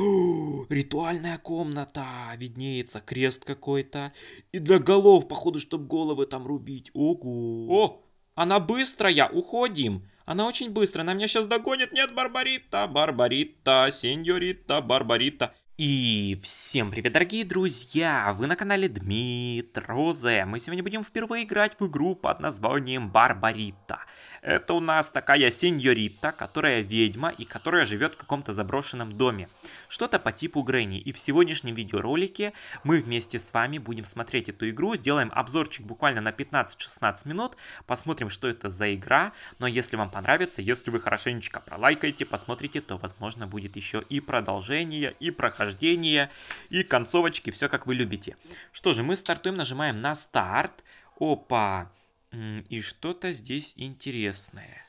ритуальная комната, виднеется крест какой-то. И для голов, походу, чтобы головы там рубить. Ого. О, она быстрая, уходим. Она очень быстрая, она меня сейчас догонит. Нет, Барбарита, Барбарита, сеньорита, Барбарита. И всем привет, дорогие друзья! Вы на канале Дмитрозе. Мы сегодня будем впервые играть в игру под названием Барбарита. Это у нас такая сеньорита, которая ведьма и которая живет в каком-то заброшенном доме. Что-то по типу Грэнни. И в сегодняшнем видеоролике мы вместе с вами будем смотреть эту игру, сделаем обзорчик буквально на 15-16 минут, посмотрим, что это за игра. Но если вам понравится, если вы хорошенечко пролайкаете, посмотрите, то возможно будет еще и продолжение, и прохождение, и концовочки, все как вы любите. Что же, мы стартуем, нажимаем на старт. Опа! И что-то здесь интересное.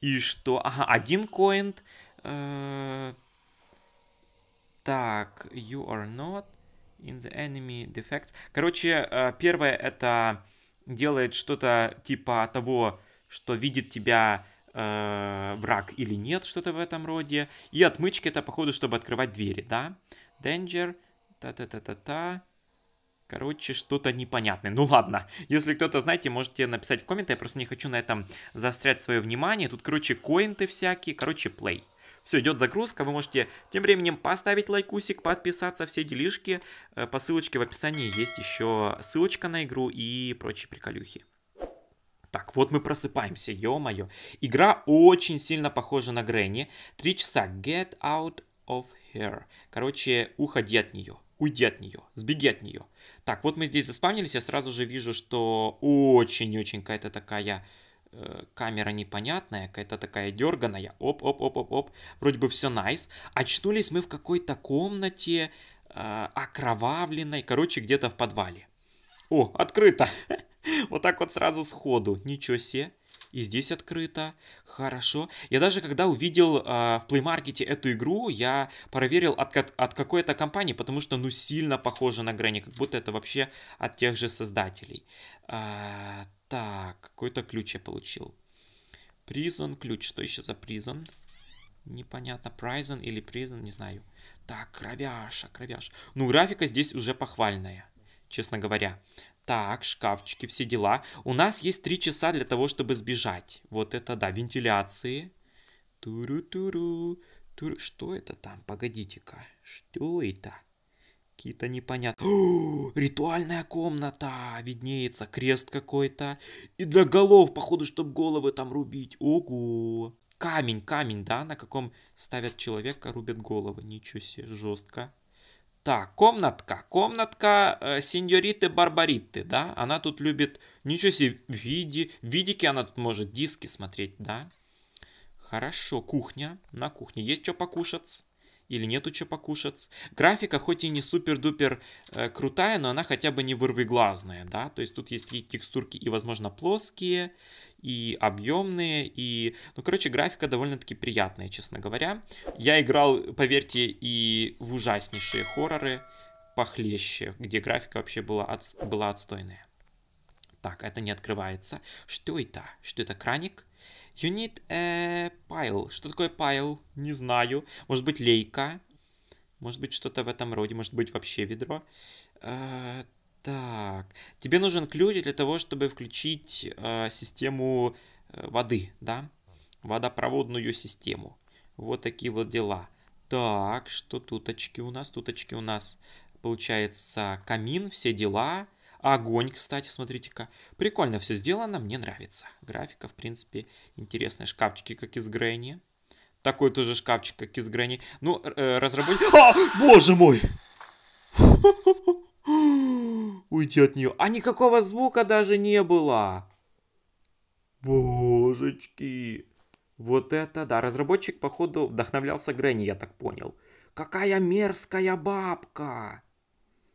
И что? Ага, один коинт. Э, так, you are not in the enemy defect. Короче, э, первое это делает что-то типа того, что видит тебя э, враг или нет, что-то в этом роде. И отмычки это, походу, чтобы открывать двери, да? Danger, та-та-та-та-та. Короче, что-то непонятное. Ну ладно, если кто-то знаете, можете написать в комменты. Я просто не хочу на этом заострять свое внимание. Тут, короче, коинты всякие, короче, плей. Все, идет загрузка, вы можете тем временем поставить лайкусик, подписаться, все делишки. Э, по ссылочке в описании есть еще ссылочка на игру и прочие приколюхи. Так, вот мы просыпаемся, ё-моё. Игра очень сильно похожа на Грэнни. Три часа. Get out of here. Короче, уходи от нее уйди от нее, сбеги от нее. Так, вот мы здесь заспавнились, я сразу же вижу, что очень-очень какая-то такая э, камера непонятная, какая-то такая дерганая. Оп-оп-оп-оп-оп. Вроде бы все найс. Nice. Очнулись мы в какой-то комнате э, окровавленной, короче, где-то в подвале. О, открыто! Вот так вот сразу сходу. Ничего себе и здесь открыто. Хорошо. Я даже когда увидел э, в Play Market эту игру, я проверил от, от какой-то компании, потому что ну сильно похоже на грани, как будто это вообще от тех же создателей. Э, так, какой-то ключ я получил. Призон ключ. Что еще за призон? Непонятно, призон или призон, не знаю. Так, кровяша, кровяш. Ну, графика здесь уже похвальная, честно говоря. Так, шкафчики, все дела. У нас есть три часа для того, чтобы сбежать. Вот это да, вентиляции. Туру-туру. Туру. Что это там? Погодите-ка. Что это? Какие-то непонятные... ритуальная комната! Виднеется крест какой-то. И для голов, походу, чтобы головы там рубить. Ого! Камень, камень, да, на каком ставят человека, рубят головы. Ничего себе, жестко. Так, комнатка, комнатка э, сеньориты Барбаритты, да? Она тут любит, ничего себе, види, видики она тут может, диски смотреть, да? Хорошо, кухня, на кухне есть что покушать или нету что покушать. Графика хоть и не супер-дупер э, крутая, но она хотя бы не вырвиглазная, да, то есть тут есть и текстурки и, возможно, плоские, и объемные, и... Ну, короче, графика довольно-таки приятная, честно говоря. Я играл, поверьте, и в ужаснейшие хорроры похлеще, где графика вообще была, от... была отстойная. Так, это не открывается. Что это? Что это, краник? You need a Что такое pile? Не знаю. Может быть, лейка. Может быть, что-то в этом роде. Может быть, вообще ведро. Uh, так. Тебе нужен ключ для того, чтобы включить uh, систему э, воды, да? Водопроводную систему. Вот такие вот дела. Так, что тут очки у нас? Тут очки у нас, получается, камин, все дела. Огонь, кстати, смотрите-ка. Прикольно все сделано, мне нравится. Графика, в принципе, интересная, шкафчики, как из Грэнни. Такой тоже шкафчик, как из Грэнни. Ну, э, разработчик... А, боже мой! Уйти от нее. А никакого звука даже не было. Божечки. Вот это да. Разработчик, походу, вдохновлялся Грэнни, я так понял. Какая мерзкая бабка.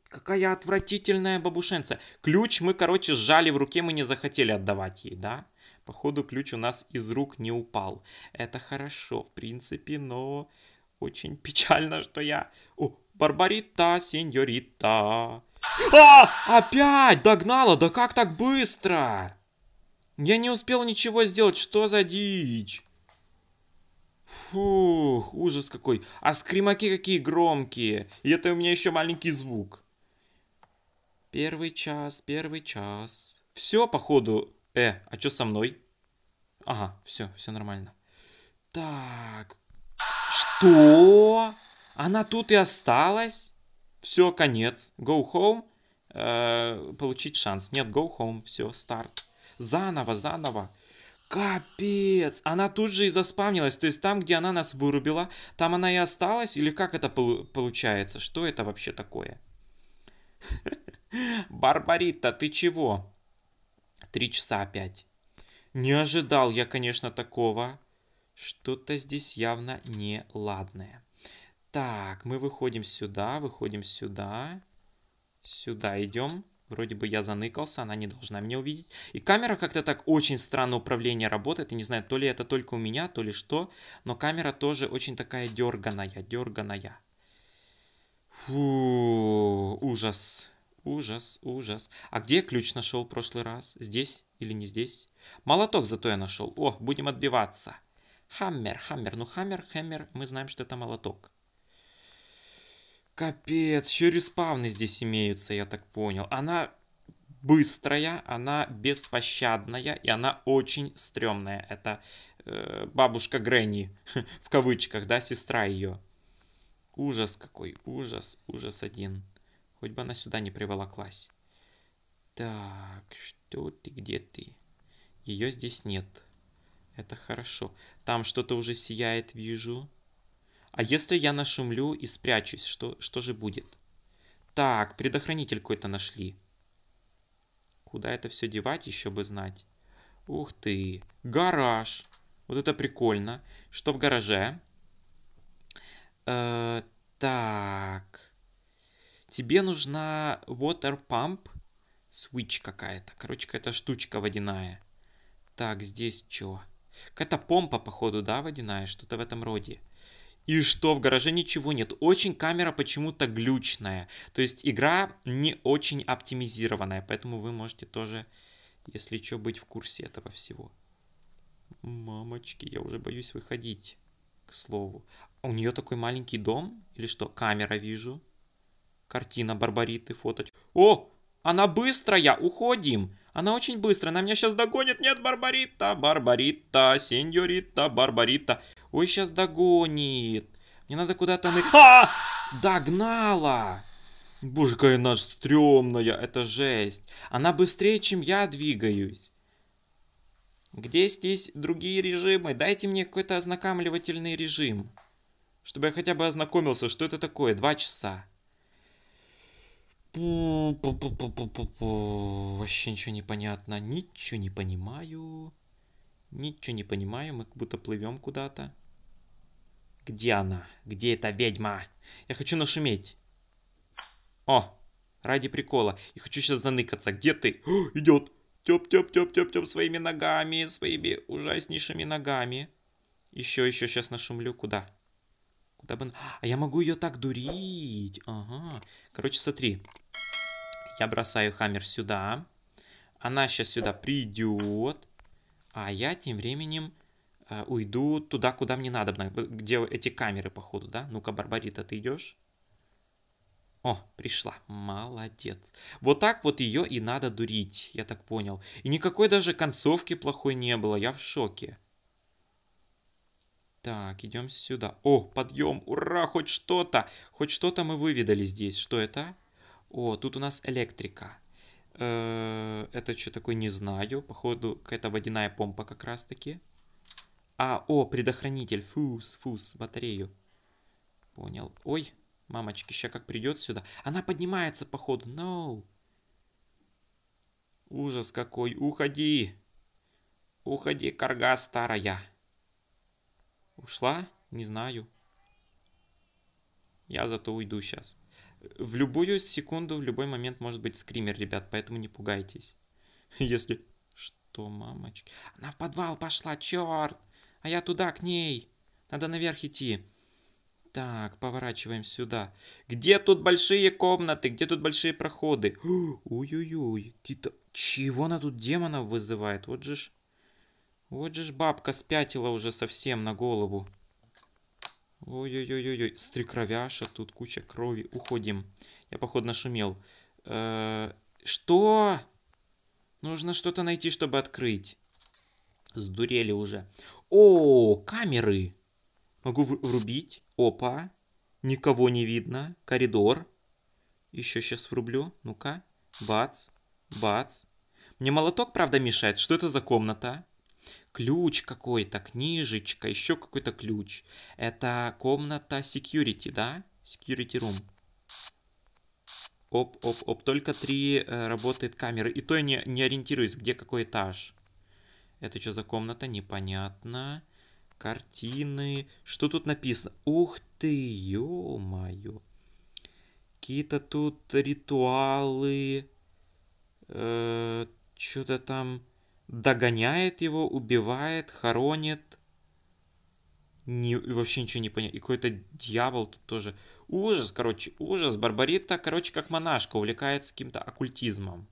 Какая отвратительная бабушенца! Ключ мы, короче, сжали в руке, мы не захотели отдавать ей, да? Походу, ключ у нас из рук не упал. Это хорошо, в принципе, но очень печально, что я... О, Барбарита, сеньорита. А! Опять! Догнала! Да как так быстро? Я не успел ничего сделать. Что за дичь? Фух, ужас какой. А скримаки какие громкие. И это у меня еще маленький звук. Первый час, первый час. Все, походу. Э, а что со мной? Ага, все, все нормально. Так. Что? Она тут и осталась? Все, конец. Go home. Э, получить шанс. Нет, go home. Все, старт. Заново, заново. Капец! Она тут же и заспавнилась. То есть там, где она нас вырубила, там она и осталась? Или как это пол получается? Что это вообще такое? Барбарита, ты чего? Три часа опять. Не ожидал я, конечно, такого. Что-то здесь явно неладное. Так, мы выходим сюда, выходим сюда. Сюда идем. Вроде бы я заныкался, она не должна меня увидеть. И камера как-то так очень странно управление работает. Я не знаю, то ли это только у меня, то ли что. Но камера тоже очень такая дерганая, дерганая. Фу, ужас. Ужас, ужас. А где ключ нашел в прошлый раз? Здесь или не здесь? Молоток зато я нашел. О, будем отбиваться. Хаммер, хаммер. Ну, хаммер, хаммер. Мы знаем, что это молоток. Капец, еще респавны здесь имеются, я так понял. Она быстрая, она беспощадная и она очень стрёмная. Это э, бабушка Гренни, в кавычках, да, сестра ее. Ужас какой, ужас, ужас один. Хоть бы она сюда не приволоклась. Так, что ты, где ты? Ее здесь нет. Это хорошо. Там что-то уже сияет, вижу. А если я нашумлю и спрячусь, что, что же будет? Так, предохранитель какой-то нашли. Куда это все девать, еще бы знать. Ух ты, гараж. Вот это прикольно. Что в гараже? Э, так тебе нужна water pump switch какая-то. Короче, какая-то штучка водяная. Так, здесь что? Какая-то помпа, походу, да, водяная? Что-то в этом роде. И что, в гараже ничего нет. Очень камера почему-то глючная. То есть игра не очень оптимизированная. Поэтому вы можете тоже, если что, быть в курсе этого всего. Мамочки, я уже боюсь выходить, к слову. А у нее такой маленький дом? Или что? Камера вижу. Картина Барбариты, фоточ. О, она быстрая, уходим. Она очень быстрая, она меня сейчас догонит. Нет, Барбарита, Барбарита, сеньорита, Барбарита. Ой, сейчас догонит. Мне надо куда-то... Мы... А! а! Догнала! Боже, какая она стрёмная, это жесть. Она быстрее, чем я двигаюсь. Где здесь другие режимы? Дайте мне какой-то ознакомливательный режим. Чтобы я хотя бы ознакомился, что это такое. Два часа. Вообще ничего не понятно. Ничего не понимаю. Ничего не понимаю. Мы как будто плывем куда-то. Где она? Где эта ведьма? Я хочу нашуметь. О, ради прикола. И хочу сейчас заныкаться. Где ты? О, идет. Тёп, тёп, тёп, тёп, тёп. Своими ногами. Своими ужаснейшими ногами. Еще, еще сейчас нашумлю. Куда? Куда бы... А я могу ее так дурить. Ага. Короче, смотри. Я бросаю хаммер сюда. Она сейчас сюда придет. А я тем временем э, уйду туда, куда мне надо. Где эти камеры, походу, да? Ну-ка, Барбарита, ты идешь? О, пришла. Молодец. Вот так вот ее и надо дурить, я так понял. И никакой даже концовки плохой не было. Я в шоке. Так, идем сюда. О, подъем. Ура, хоть что-то. Хоть что-то мы выведали здесь. Что это? О, тут у нас электрика. Э, это что такое, не знаю. Походу, какая-то водяная помпа как раз-таки. А, о, предохранитель. Фус, фус, батарею. Понял. Ой, мамочки, сейчас как придет сюда. Она поднимается, походу. No. Ужас какой. Уходи. Уходи, карга старая. Ушла? Не знаю. Я зато уйду сейчас. В любую секунду, в любой момент может быть скример, ребят, поэтому не пугайтесь. Если... Что, мамочки? Она в подвал пошла, черт! А я туда, к ней! Надо наверх идти. Так, поворачиваем сюда. Где тут большие комнаты? Где тут большие проходы? Ой-ой-ой, какие-то... Чего она тут демонов вызывает? Вот же ж... Вот же ж бабка спятила уже совсем на голову. Ой-ой-ой-ой, три тут куча крови. Уходим. Я, походу, нашумел. -э что? Нужно что-то найти, чтобы открыть. Сдурели уже. О, камеры. Могу врубить. Опа. Никого не видно. Коридор. Еще сейчас врублю. Ну-ка. Бац. Бац. Мне молоток, правда, мешает. Что это за комната? ключ какой-то, книжечка, еще какой-то ключ. Это комната security, да? Security room. Оп, оп, оп. Только три э, работает камеры. И то я не, не ориентируюсь, где какой этаж. Это что за комната? Непонятно. Картины. Что тут написано? Ух ты, ё-моё. Какие-то тут ритуалы. Э, Что-то там догоняет его, убивает, хоронит. Не, вообще ничего не понял. И какой-то дьявол тут тоже. Ужас, короче, ужас. Барбарита, короче, как монашка, увлекается каким-то оккультизмом.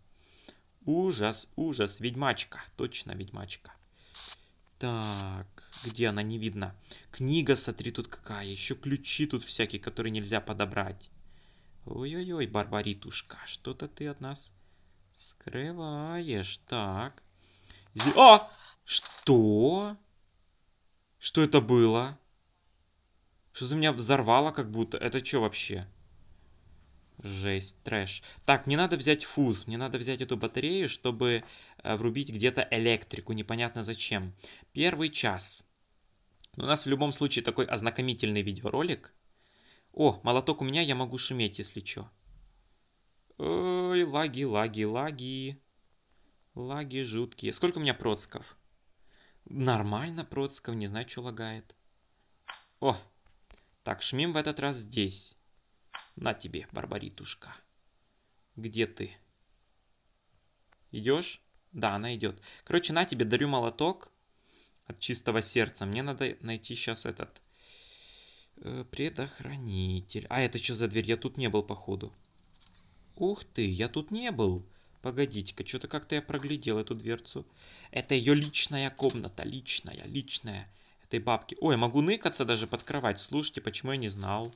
Ужас, ужас. Ведьмачка. Точно ведьмачка. Так, где она, не видно. Книга, смотри, тут какая. Еще ключи тут всякие, которые нельзя подобрать. Ой-ой-ой, Барбаритушка, что-то ты от нас скрываешь. Так, о, Что? Что это было? Что-то меня взорвало как будто. Это что вообще? Жесть, трэш. Так, мне надо взять фуз, мне надо взять эту батарею, чтобы э, врубить где-то электрику, непонятно зачем. Первый час. У нас в любом случае такой ознакомительный видеоролик. О, молоток у меня, я могу шуметь, если что. Ой, лаги, лаги, лаги. Лаги жуткие. Сколько у меня процков? Нормально процков, не знаю, что лагает. О, так, шмим в этот раз здесь. На тебе, барбаритушка. Где ты? Идешь? Да, она идет. Короче, на тебе, дарю молоток от чистого сердца. Мне надо найти сейчас этот э, предохранитель. А, это что за дверь? Я тут не был, походу. Ух ты, я тут не был. Погодите-ка, что-то как-то я проглядел эту дверцу. Это ее личная комната, личная, личная этой бабки. Ой, могу ныкаться даже под кровать. Слушайте, почему я не знал?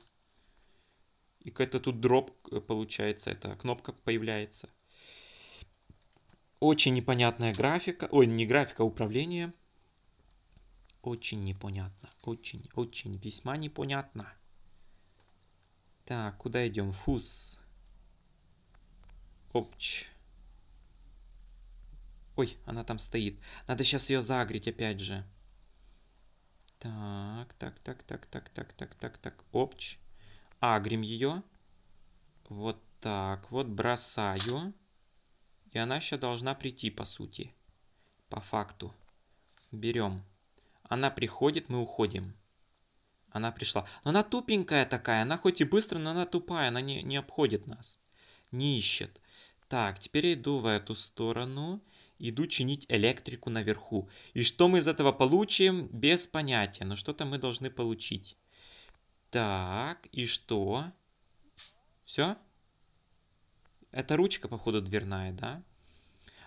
И какой-то тут дроп э, получается, эта кнопка появляется. Очень непонятная графика. Ой, не графика, а управление. Очень непонятно. Очень, очень, весьма непонятно. Так, куда идем? Фуз. Опч. Ой, она там стоит. Надо сейчас ее загреть опять же. Так, так, так, так, так, так, так, так, так. Опч. Агрим ее. Вот так вот. Бросаю. И она еще должна прийти, по сути. По факту. Берем. Она приходит, мы уходим. Она пришла. Но она тупенькая такая. Она хоть и быстро, но она тупая. Она не, не обходит нас. Не ищет. Так, теперь я иду в эту сторону иду чинить электрику наверху. И что мы из этого получим, без понятия, но что-то мы должны получить. Так, и что? Все? Это ручка, походу, дверная, да?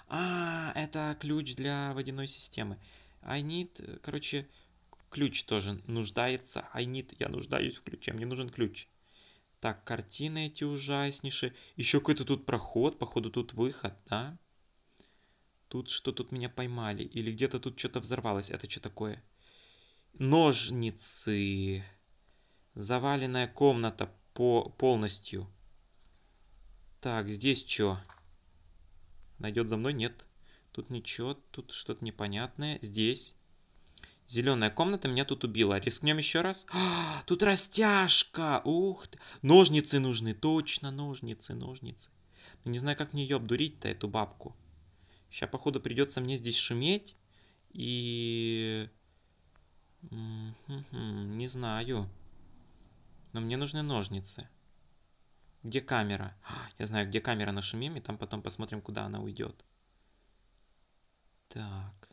А, это ключ для водяной системы. I need, короче, ключ тоже нуждается. I need, я нуждаюсь в ключе, мне нужен ключ. Так, картины эти ужаснейшие. Еще какой-то тут проход, походу тут выход, да? тут что тут меня поймали, или где-то тут что-то взорвалось, это что такое? Ножницы. Заваленная комната по полностью. Так, здесь что? Найдет за мной? Нет. Тут ничего, тут что-то непонятное. Здесь. Зеленая комната меня тут убила. Рискнем еще раз. А, тут растяжка. Ух ты. Ножницы нужны. Точно, ножницы, ножницы. Ну, не знаю, как мне ее обдурить-то, эту бабку. Сейчас, походу, придется мне здесь шуметь. И... Не знаю. Но мне нужны ножницы. Где камера? Я знаю, где камера нашумим, и там потом посмотрим, куда она уйдет. Так.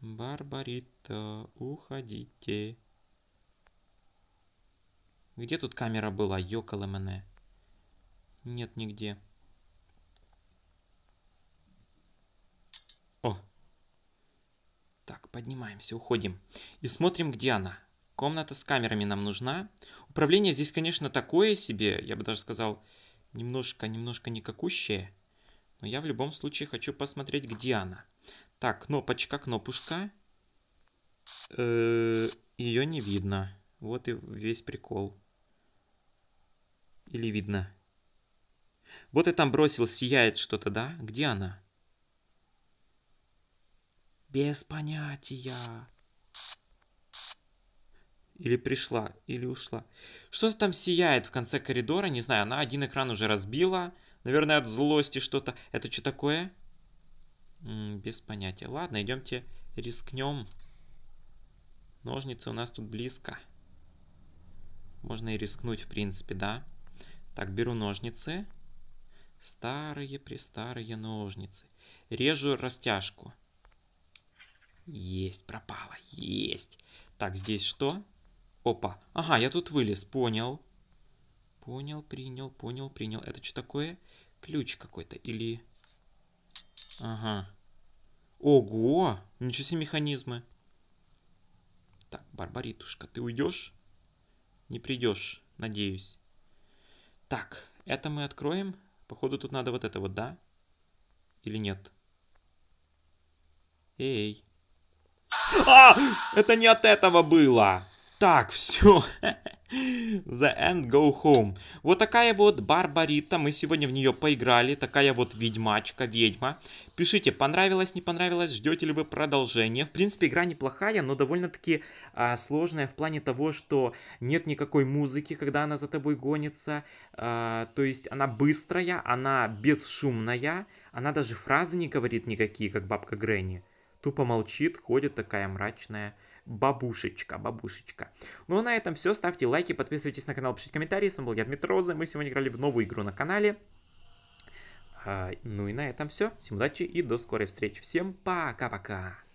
Барбарита, уходите. Где тут камера была? Ёкалы мене. Нет нигде. О! Так, поднимаемся, уходим. И смотрим, где она. Комната с камерами нам нужна. Управление здесь, конечно, такое себе, я бы даже сказал, немножко-немножко никакущее. Но я в любом случае хочу посмотреть, где она. Так, кнопочка, кнопушка. Э -э ее не видно. Вот и весь прикол. Или видно? Вот и там бросил, сияет что-то, да? Где она? Без понятия. Или пришла, или ушла. Что-то там сияет в конце коридора, не знаю, она один экран уже разбила. Наверное, от злости что-то. Это что такое? М -м, без понятия. Ладно, идемте рискнем. Ножницы у нас тут близко. Можно и рискнуть, в принципе, да? Так, беру ножницы. Старые-престарые ножницы. Режу растяжку. Есть, пропало, есть. Так, здесь что? Опа. Ага, я тут вылез, понял. Понял, принял, понял, принял. Это что такое? Ключ какой-то или... Ага. Ого! Ничего себе механизмы. Так, Барбаритушка, ты уйдешь? Не придешь, надеюсь. Так, это мы откроем. Походу, тут надо вот это вот, да? Или нет? Эй. А! Это не от этого было! Так, все. The End Go Home. Вот такая вот Барбарита. Мы сегодня в нее поиграли. Такая вот ведьмачка, ведьма. Пишите, понравилось, не понравилось, ждете ли вы продолжение? В принципе, игра неплохая, но довольно-таки а, сложная в плане того, что нет никакой музыки, когда она за тобой гонится. А, то есть она быстрая, она бесшумная, она даже фразы не говорит никакие, как бабка Гренни тупо молчит, ходит такая мрачная бабушечка, бабушечка. Ну а на этом все, ставьте лайки, подписывайтесь на канал, пишите комментарии, с вами был я, Дмитрий Роза, мы сегодня играли в новую игру на канале. А, ну и на этом все, всем удачи и до скорой встречи, всем пока-пока.